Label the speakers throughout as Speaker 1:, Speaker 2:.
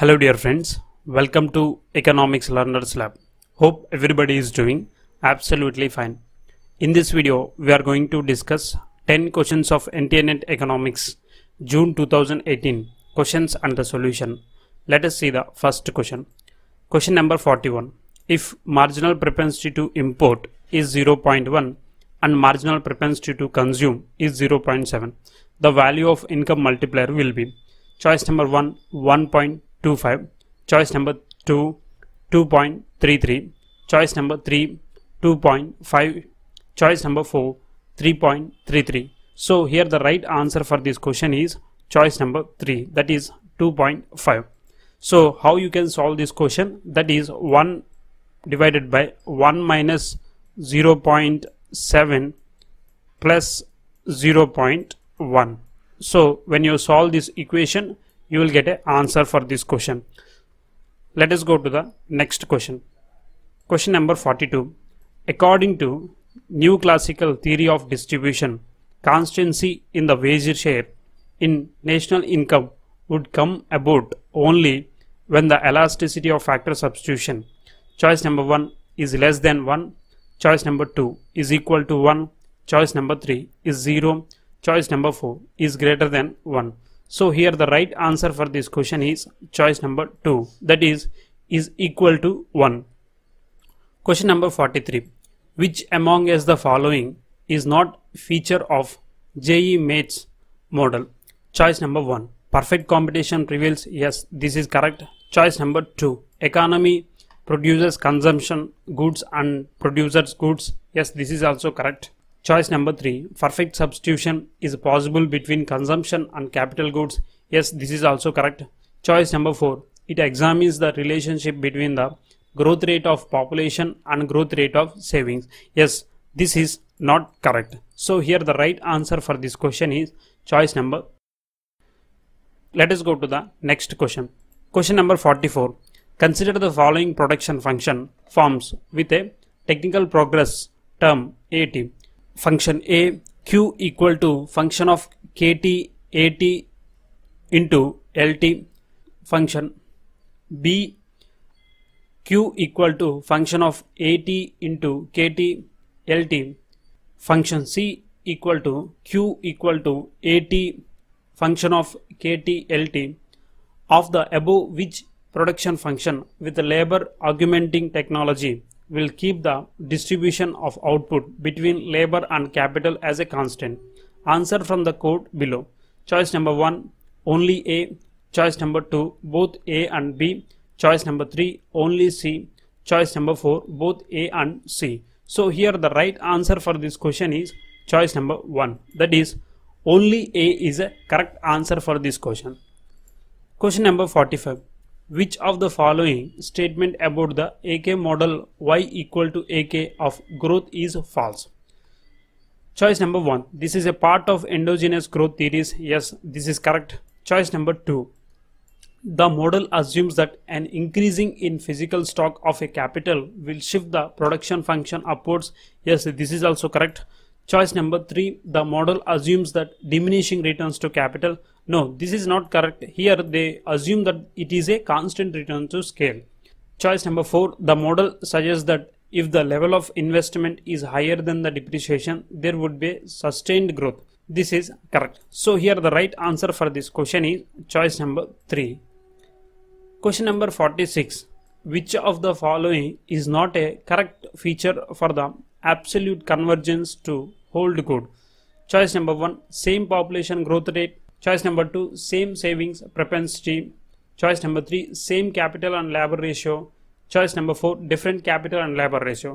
Speaker 1: Hello dear friends, welcome to Economics Learners Lab. Hope everybody is doing absolutely fine. In this video, we are going to discuss 10 questions of NTNet Economics June 2018 questions and the solution. Let us see the first question. Question number 41. If marginal propensity to import is 0.1 and marginal propensity to consume is 0.7, the value of income multiplier will be choice number 1 1. 2.25 choice number 2 2.33 choice number 3 2.5 choice number 4 3.33 so here the right answer for this question is choice number 3 that is 2.5 so how you can solve this question that is 1 divided by 1 minus 0 0.7 plus 0 0.1 so when you solve this equation you will get an answer for this question let us go to the next question question number 42 according to new classical theory of distribution constancy in the wage share in national income would come about only when the elasticity of factor substitution choice number 1 is less than 1 choice number 2 is equal to 1 choice number 3 is 0 choice number 4 is greater than 1 so here the right answer for this question is choice number 2 that is is equal to 1. Question number 43 which among us the following is not feature of JE mates model choice number 1 perfect competition prevails yes this is correct choice number 2 economy produces consumption goods and produces goods yes this is also correct Choice number 3. Perfect substitution is possible between consumption and capital goods. Yes, this is also correct. Choice number 4. It examines the relationship between the growth rate of population and growth rate of savings. Yes, this is not correct. So here the right answer for this question is choice number. Let us go to the next question. Question number 44. Consider the following production function forms with a technical progress term AT function a q equal to function of kt at into lt function b q equal to function of at into kt lt function c equal to q equal to at function of kt lt of the above which production function with the labor augmenting technology will keep the distribution of output between labor and capital as a constant? Answer from the code below. Choice number 1 only A, choice number 2 both A and B, choice number 3 only C, choice number 4 both A and C. So here the right answer for this question is choice number 1 that is only A is a correct answer for this question. Question number 45 which of the following statement about the AK model Y equal to AK of growth is false? Choice number 1. This is a part of endogenous growth theories. Yes, this is correct. Choice number 2. The model assumes that an increasing in physical stock of a capital will shift the production function upwards. Yes, this is also correct. Choice number 3. The model assumes that diminishing returns to capital no, this is not correct. Here they assume that it is a constant return to scale. Choice number 4. The model suggests that if the level of investment is higher than the depreciation, there would be sustained growth. This is correct. So here the right answer for this question is choice number 3. Question number 46. Which of the following is not a correct feature for the absolute convergence to hold good? Choice number 1. Same population growth rate Choice number 2 same savings propensity. Choice number 3 same capital and labor ratio. Choice number 4 different capital and labor ratio.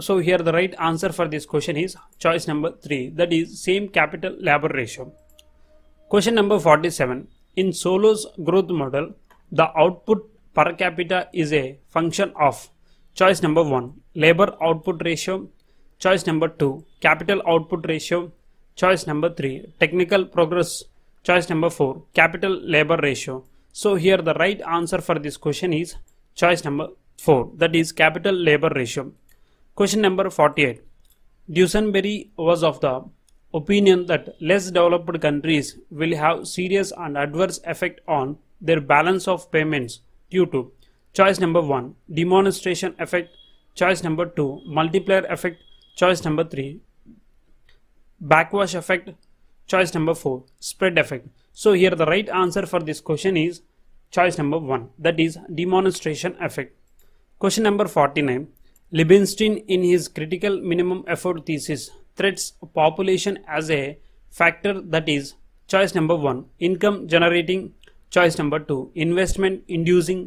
Speaker 1: So here the right answer for this question is choice number 3 that is same capital labor ratio. Question number 47 in Solo's growth model the output per capita is a function of choice number 1 labor output ratio choice number 2 capital output ratio choice number 3 technical progress Choice number 4 capital labor ratio. So here the right answer for this question is choice number 4 that is capital labor ratio. Question number 48 Dusenberry was of the opinion that less developed countries will have serious and adverse effect on their balance of payments due to choice number 1 demonstration effect choice number 2 multiplier effect choice number 3 backwash effect Choice number 4 spread effect. So here the right answer for this question is choice number 1 that is demonstration effect. Question number 49 Libenstein in his critical minimum effort thesis threats population as a factor that is choice number 1 income generating choice number 2 investment inducing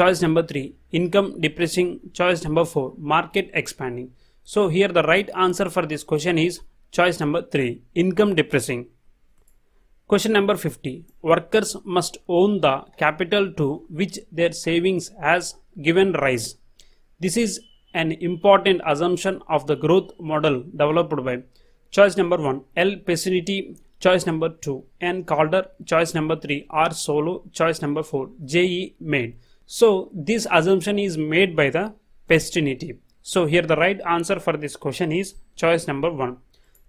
Speaker 1: choice number 3 income depressing choice number 4 market expanding so here the right answer for this question is Choice number 3 Income depressing. Question number 50 Workers must own the capital to which their savings has given rise. This is an important assumption of the growth model developed by choice number 1 L. Pessiniti, choice number 2 N. Calder, choice number 3 R. Solo, choice number 4 J. E. Made. So this assumption is made by the Pestiniti. So here the right answer for this question is choice number 1.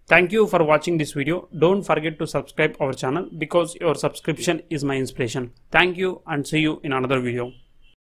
Speaker 1: Thank you for watching this video. Don't forget to subscribe our channel because your subscription is my inspiration. Thank you and see you in another video.